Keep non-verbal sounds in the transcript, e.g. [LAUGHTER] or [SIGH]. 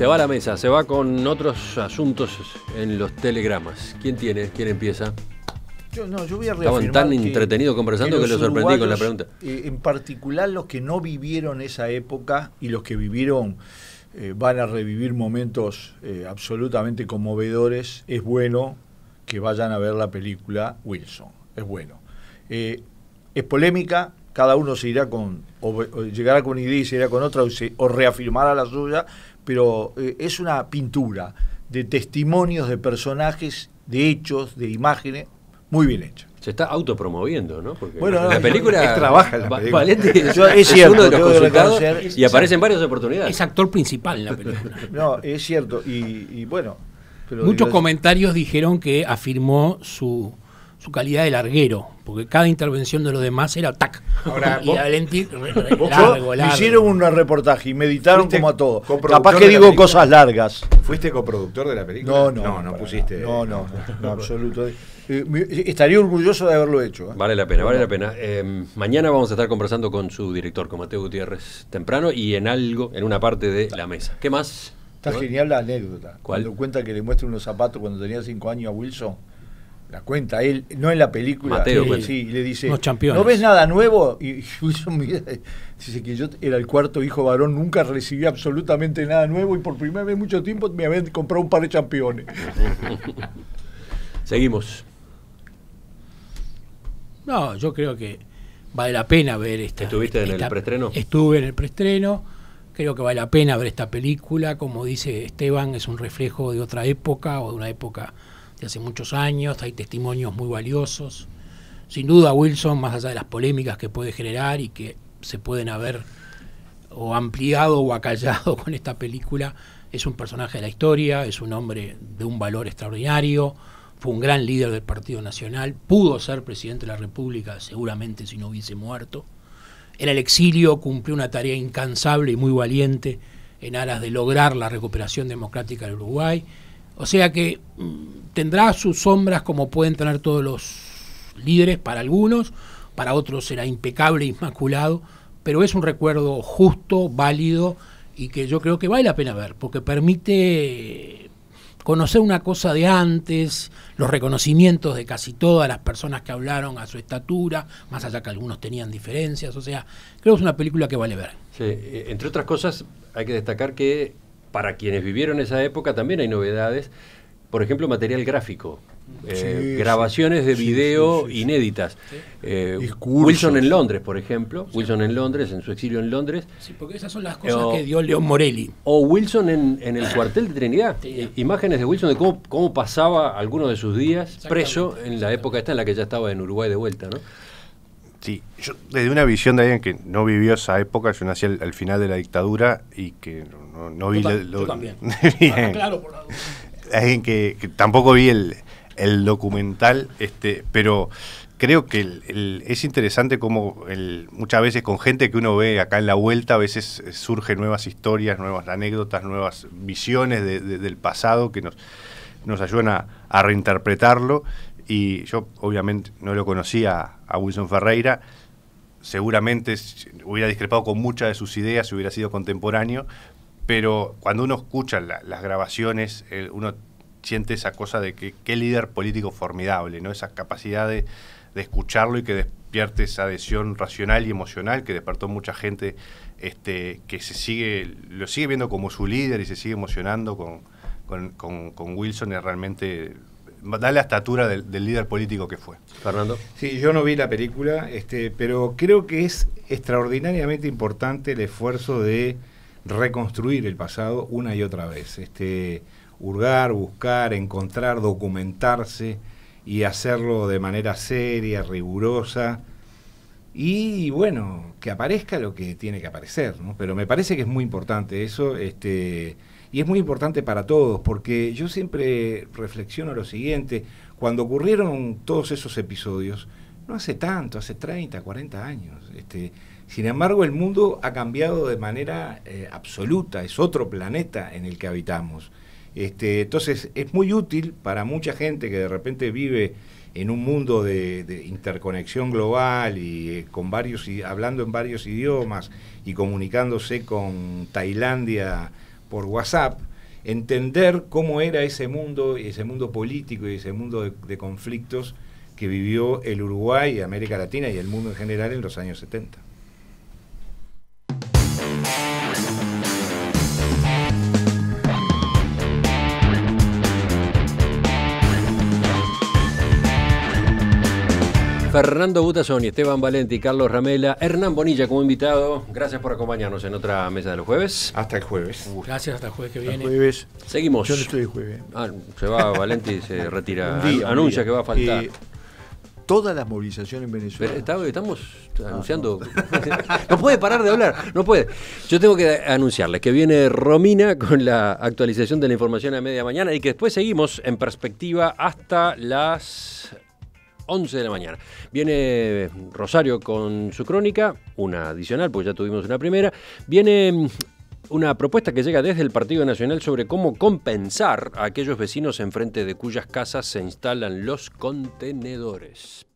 se va a la mesa, se va con otros asuntos en los telegramas. ¿Quién tiene? ¿Quién empieza? Yo, no, yo voy a Estaban tan entretenidos conversando que, lo sorprendí con la pregunta. Eh, en particular los que no vivieron esa época y los que vivieron eh, van a revivir momentos eh, absolutamente conmovedores. Es bueno que vayan a ver la película Wilson. Es bueno. es polémica, cada uno se irá con, o, llegará con una idea y se irá con otra, o, reafirmará la suya, pero eh, es una pintura de testimonios de personajes, de hechos, de imágenes, muy bien hecha. Se está autopromoviendo, ¿no? Porque bueno, la película. Es, trabaja [LAUGHS] es, uno de los y aparecen varias oportunidades. Es actor principal en la película. [LAUGHS] no, es cierto. Y, bueno. Muchos comentarios dijeron que afirmó su, su calidad de larguero porque cada intervención de los demás era tac. hicieron un reportaje y meditaron como a todo. Capaz que digo cosas largas. ¿Fuiste coproductor de la película? No, no. No, pusiste. No, no, no, absoluto. Eh, eh, estaría orgulloso de haberlo hecho. ¿eh? Vale la pena, vale la pena. Em, mañana vamos a estar conversando con su director, con Mateo Gutiérrez, temprano y en algo, en una parte de la mesa. ¿Qué más? Está genial la anécdota. ¿Cuál? Cuando cuenta que le muestra unos zapatos cuando tenía cinco años a Wilson la cuenta él, no en la película. pero le dice, ¿no ves nada nuevo? Y [LAUGHS] dice que yo era el cuarto hijo varón, nunca recibí absolutamente nada nuevo y por primera vez en mucho tiempo me habían comprado un par de championes. [LAUGHS] Seguimos. No, yo creo que vale la pena ver esta. ¿Estuviste en el preestreno? Estuve en el preestreno. Creo que vale la pena ver esta película. Como dice Esteban, es un reflejo de otra época o de una época hace muchos años, hay testimonios muy valiosos. Sin duda, Wilson, más allá de las polémicas que puede generar y que se pueden haber o ampliado o acallado [LAUGHS] con esta película, es un personaje de la historia, es un hombre de un valor extraordinario, fue un gran líder del Partido Nacional, pudo ser presidente de la República seguramente si no hubiese muerto. En el exilio cumplió una tarea incansable y muy valiente en aras de lograr la recuperación democrática del Uruguay. O sea que mm, tendrá sus sombras como pueden tener todos los líderes para algunos, para otros será impecable, inmaculado, pero es un recuerdo justo, válido y que yo creo que vale la pena ver, porque permite conocer una cosa de antes, los reconocimientos de casi todas las personas que hablaron a su estatura, más allá que algunos tenían diferencias, o sea, creo que es una película que vale ver. E, entre otras cosas, hay que destacar que para quienes vivieron esa época también hay novedades por ejemplo, material gráfico, eh, grabaciones de video inéditas. Eh, Wilson en Londres, por ejemplo, Wilson en Londres, en su exilio en Londres. Sí, porque esas son las cosas eh, que dio León Morelli. O Wilson en, el cuartel de Trinidad, imágenes de Wilson de cómo, pasaba algunos de sus días preso en la época esta en la que ya estaba en Uruguay de vuelta, ¿no? Sí, yo desde una visión de alguien que no vivió esa época, yo nací al, final de la dictadura y que no, vi... Yo, también. [LAUGHS] claro, por la alguien que, tampoco vi el, documental, este, pero creo que es interesante como muchas veces con gente que uno ve acá en la vuelta, a veces eh, surgen nuevas historias, nuevas anécdotas, nuevas visiones de, del pasado que nos, nos ayudan a, a, reinterpretarlo. Y yo obviamente no lo conocía a Wilson Ferreira, seguramente hubiera discrepado con muchas de sus ideas si hubiera sido contemporáneo, pero cuando uno escucha las grabaciones, uno siente esa cosa de que qué líder político formidable, ¿no? Esa capacidad de, escucharlo y que despierte esa adhesión racional y emocional que despertó mucha gente este, que se sigue, lo sigue viendo como su líder y se sigue emocionando con, con, Wilson, es realmente da la estatura del, líder político que fue. Fernando. Sí, yo no vi la película, este, pero creo que es extraordinariamente importante el esfuerzo de reconstruir el pasado una y otra vez. Este, hurgar, buscar, encontrar, documentarse y hacerlo de manera seria, rigurosa. Y bueno, que aparezca lo que tiene que aparecer, Pero me parece que es muy importante eso, este, y es muy importante para todos, porque yo siempre reflexiono lo siguiente, cuando ocurrieron todos esos episodios, no hace tanto, hace 30, 40 años, este, sin embargo, el mundo ha cambiado de manera eh, absoluta, es otro planeta en el que habitamos. Este, entonces, es muy útil para mucha gente que de repente vive en un mundo de, interconexión global y eh, con varios hablando en varios idiomas y comunicándose con Tailandia por WhatsApp, entender cómo era ese mundo, ese mundo político y ese mundo de, de conflictos que vivió el Uruguay, América Latina y el mundo en general en los años 70. Fernando Butasón y Esteban Valenti, Carlos Ramela, Hernán Bonilla como invitado. Gracias por acompañarnos en otra mesa de los jueves. Hasta el jueves. Gracias, hasta el jueves que viene. Seguimos. Yo no estoy el jueves. Ah, se va Valenti, se retira. [LAUGHS] Anuncia que va a faltar. Eh, todas las movilizaciones en Venezuela. estamos ah, anunciando. no. [LAUGHS] no. puede parar de hablar, no puede. Yo tengo que anunciarles que viene Romina con la actualización de la información a media mañana y que después seguimos en perspectiva hasta las 11 de la mañana. Viene Rosario con su crónica, una adicional, pues ya tuvimos una primera. Viene mm, una propuesta que llega desde el Partido Nacional sobre cómo compensar a aquellos vecinos enfrente de cuyas casas se instalan los contenedores.